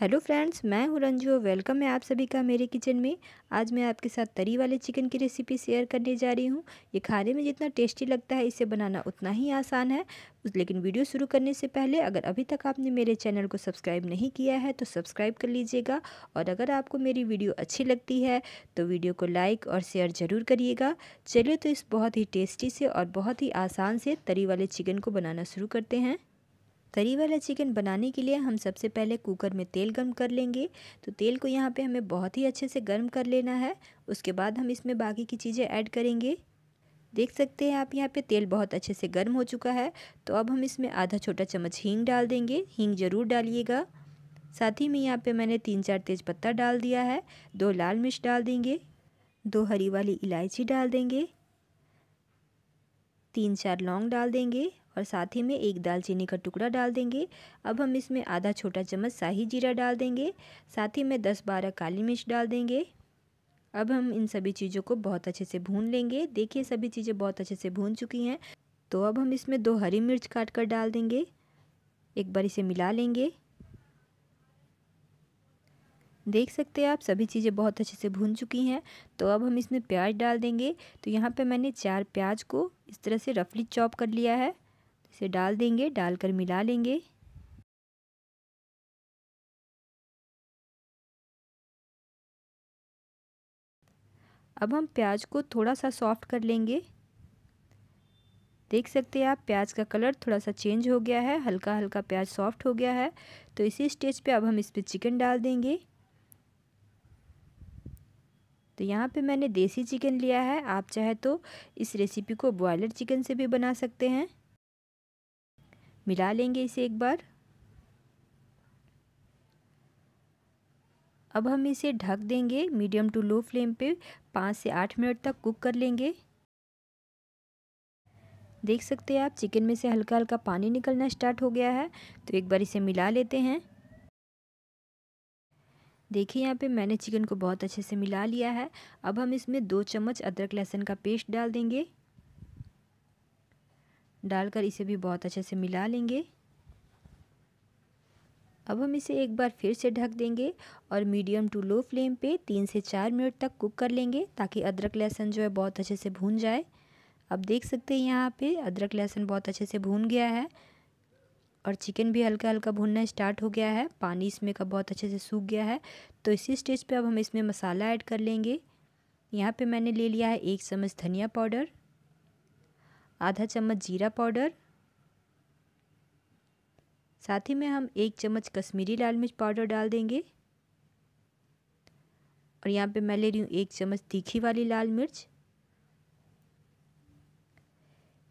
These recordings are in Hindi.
हेलो फ्रेंड्स मैं हूं रंजू वेलकम है आप सभी का मेरे किचन में आज मैं आपके साथ तरी वाले चिकन की रेसिपी शेयर करने जा रही हूं ये खाने में जितना टेस्टी लगता है इसे बनाना उतना ही आसान है लेकिन वीडियो शुरू करने से पहले अगर अभी तक आपने मेरे चैनल को सब्सक्राइब नहीं किया है तो सब्सक्राइब कर लीजिएगा और अगर आपको मेरी वीडियो अच्छी लगती है तो वीडियो को लाइक और शेयर ज़रूर करिएगा चलिए तो इस बहुत ही टेस्टी से और बहुत ही आसान से तरी वाले चिकन को बनाना शुरू करते हैं तरी वाला चिकन बनाने के लिए हम सबसे पहले कुकर में तेल गर्म कर लेंगे तो तेल को यहाँ पे हमें बहुत ही अच्छे से गर्म कर लेना है उसके बाद हम इसमें बाकी की चीज़ें ऐड करेंगे देख सकते हैं आप यहाँ पे तेल बहुत अच्छे से गर्म हो चुका है तो अब हम इसमें आधा छोटा चम्मच हींग डाल देंगे हींग ज़रूर डालिएगा साथ ही में यहाँ पर मैंने तीन चार तेज़ डाल दिया है दो लाल मिर्च डाल देंगे दो हरी वाली इलायची डाल देंगे तीन चार लौंग डाल देंगे और साथ ही में एक दालचीनी का टुकड़ा डाल देंगे अब हम इसमें आधा छोटा चम्मच शाही जीरा डाल देंगे साथ ही में दस बारह काली मिर्च डाल देंगे अब हम इन सभी चीज़ों को बहुत अच्छे से भून लेंगे देखिए सभी चीज़ें बहुत अच्छे से भून चुकी हैं तो अब हम इसमें दो हरी मिर्च काट कर डाल देंगे एक बार इसे मिला लेंगे देख सकते हैं आप सभी चीज़ें बहुत अच्छे से भून चुकी हैं तो अब हम इसमें प्याज डाल देंगे तो यहाँ पे मैंने चार प्याज को इस तरह से रफली चॉप कर लिया है इसे डाल देंगे डालकर मिला लेंगे अब हम प्याज को थोड़ा सा सॉफ्ट कर लेंगे देख सकते हैं आप प्याज का कलर थोड़ा सा चेंज हो गया है हल्का हल्का प्याज सॉफ्ट हो गया है तो इसी स्टेज पे अब हम इस पर चिकन डाल देंगे तो यहाँ पे मैंने देसी चिकन लिया है आप चाहे तो इस रेसिपी को बॉयलर चिकन से भी बना सकते हैं मिला लेंगे इसे एक बार अब हम इसे ढक देंगे मीडियम टू लो फ्लेम पे पाँच से आठ मिनट तक कुक कर लेंगे देख सकते हैं आप चिकन में से हल्का हल्का पानी निकलना स्टार्ट हो गया है तो एक बार इसे मिला लेते हैं देखिए यहाँ पे मैंने चिकन को बहुत अच्छे से मिला लिया है अब हम इसमें दो चम्मच अदरक लहसुन का पेस्ट डाल देंगे डालकर इसे भी बहुत अच्छे से मिला लेंगे अब हम इसे एक बार फिर से ढक देंगे और मीडियम टू लो फ्लेम पे तीन से चार मिनट तक कुक कर लेंगे ताकि अदरक लहसुन जो है बहुत अच्छे से भून जाए अब देख सकते हैं यहाँ पे अदरक लहसुन बहुत अच्छे से भून गया है और चिकन भी हल्का हल्का भुनना स्टार्ट हो गया है पानी इसमें का बहुत अच्छे से सूख गया है तो इसी स्टेज पे अब हम इसमें मसाला ऐड कर लेंगे यहाँ पे मैंने ले लिया है एक चम्मच धनिया पाउडर आधा चम्मच जीरा पाउडर साथ ही में हम एक चम्मच कश्मीरी लाल मिर्च पाउडर डाल देंगे और यहाँ पे मैं ले रही हूँ एक चम्मच तीखी वाली लाल मिर्च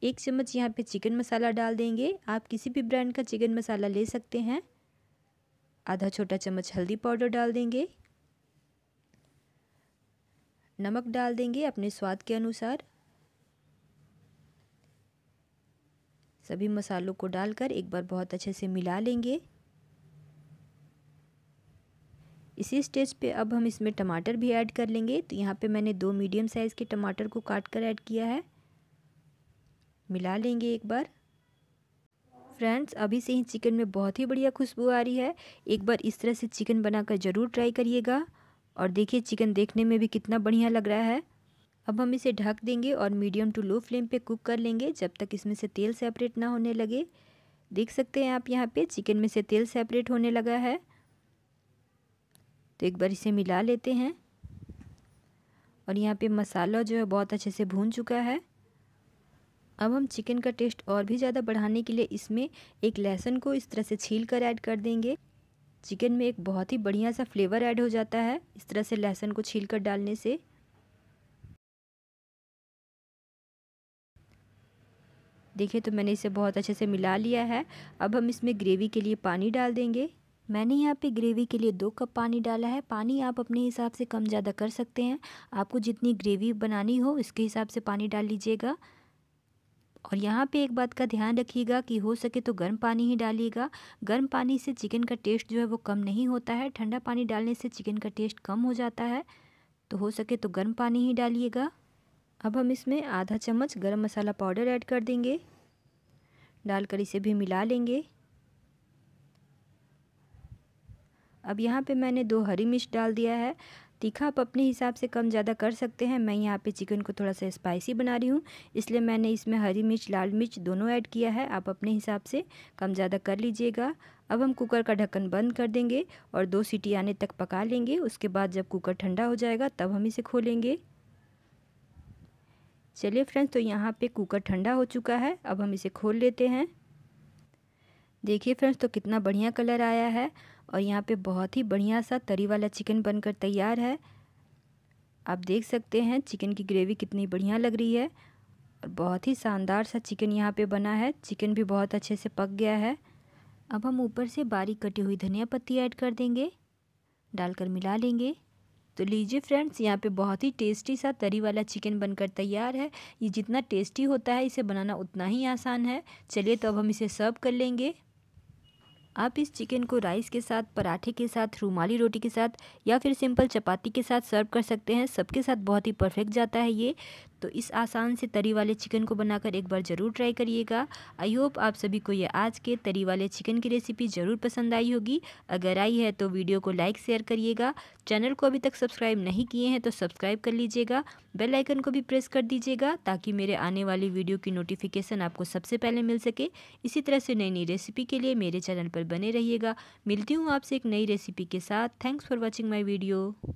एक चम्मच यहाँ पे चिकन मसाला डाल देंगे आप किसी भी ब्रांड का चिकन मसाला ले सकते हैं आधा छोटा चम्मच हल्दी पाउडर डाल देंगे नमक डाल देंगे अपने स्वाद के अनुसार सभी मसालों को डालकर एक बार बहुत अच्छे से मिला लेंगे इसी स्टेज पे अब हम इसमें टमाटर भी ऐड कर लेंगे तो यहाँ पे मैंने दो मीडियम साइज़ के टमाटर को काट कर ऐड किया है मिला लेंगे एक बार फ्रेंड्स अभी से ही चिकन में बहुत ही बढ़िया खुशबू आ रही है एक बार इस तरह से चिकन बनाकर ज़रूर ट्राई करिएगा और देखिए चिकन देखने में भी कितना बढ़िया लग रहा है अब हम इसे ढक देंगे और मीडियम टू लो फ्लेम पे कुक कर लेंगे जब तक इसमें से तेल सेपरेट ना होने लगे देख सकते हैं आप यहाँ पे चिकन में से तेल सेपरेट होने लगा है तो एक बार इसे मिला लेते हैं और यहाँ पे मसाला जो है बहुत अच्छे से भून चुका है अब हम चिकन का टेस्ट और भी ज़्यादा बढ़ाने के लिए इसमें एक लहसुन को इस तरह से छील कर ऐड कर देंगे चिकन में एक बहुत ही बढ़िया सा फ्लेवर ऐड हो जाता है इस तरह से लहसुन को छील कर डालने से देखिए तो मैंने इसे बहुत अच्छे से मिला लिया है अब हम इसमें ग्रेवी के लिए पानी डाल देंगे मैंने यहाँ पे ग्रेवी के लिए दो कप पानी डाला है पानी आप अपने हिसाब से कम ज़्यादा कर सकते हैं आपको जितनी ग्रेवी बनानी हो उसके हिसाब से पानी डाल लीजिएगा और यहाँ पे एक बात का ध्यान रखिएगा कि हो सके तो गर्म पानी ही डालिएगा गर्म पानी से चिकन का टेस्ट जो है वो कम नहीं होता है ठंडा पानी डालने से चिकन का टेस्ट कम हो जाता है तो हो सके तो गर्म पानी ही डालिएगा अब हम इसमें आधा चम्मच गर्म मसाला पाउडर ऐड कर देंगे डालकर इसे भी मिला लेंगे अब यहाँ पे मैंने दो हरी मिर्च डाल दिया है तीखा आप अपने हिसाब से कम ज़्यादा कर सकते हैं मैं यहाँ पे चिकन को थोड़ा सा स्पाइसी बना रही हूँ इसलिए मैंने इसमें हरी मिर्च लाल मिर्च दोनों ऐड किया है आप अपने हिसाब से कम ज़्यादा कर लीजिएगा अब हम कुकर का ढक्कन बंद कर देंगे और दो सीटी आने तक पका लेंगे उसके बाद जब कुकर ठंडा हो जाएगा तब हम इसे खोलेंगे चलिए फ्रेंड्स तो यहाँ पे कुकर ठंडा हो चुका है अब हम इसे खोल लेते हैं देखिए फ्रेंड्स तो कितना बढ़िया कलर आया है और यहाँ पे बहुत ही बढ़िया सा तरी वाला चिकन बनकर तैयार है आप देख सकते हैं चिकन की ग्रेवी कितनी बढ़िया लग रही है और बहुत ही शानदार सा चिकन यहाँ पे बना है चिकन भी बहुत अच्छे से पक गया है अब हम ऊपर से बारीक कटी हुई धनिया पत्ती ऐड कर देंगे डालकर मिला लेंगे तो लीजिए फ्रेंड्स यहाँ पे बहुत ही टेस्टी सा तरी वाला चिकन बनकर तैयार है ये जितना टेस्टी होता है इसे बनाना उतना ही आसान है चलिए तो अब हम इसे सर्व कर लेंगे आप इस चिकन को राइस के साथ पराठे के साथ रूमाली रोटी के साथ या फिर सिंपल चपाती के साथ सर्व कर सकते हैं सबके साथ बहुत ही परफेक्ट जाता है ये तो इस आसान से तरी वाले चिकन को बनाकर एक बार ज़रूर ट्राई करिएगा आई होप आप सभी को यह आज के तरी वाले चिकन की रेसिपी ज़रूर पसंद आई होगी अगर आई है तो वीडियो को लाइक शेयर करिएगा चैनल को अभी तक सब्सक्राइब नहीं किए हैं तो सब्सक्राइब कर लीजिएगा बेल आइकन को भी प्रेस कर दीजिएगा ताकि मेरे आने वाली वीडियो की नोटिफिकेशन आपको सबसे पहले मिल सके इसी तरह से नई नई रेसिपी के लिए मेरे चैनल पर बने रहिएगा मिलती हूँ आपसे एक नई रेसिपी के साथ thanks for watching my video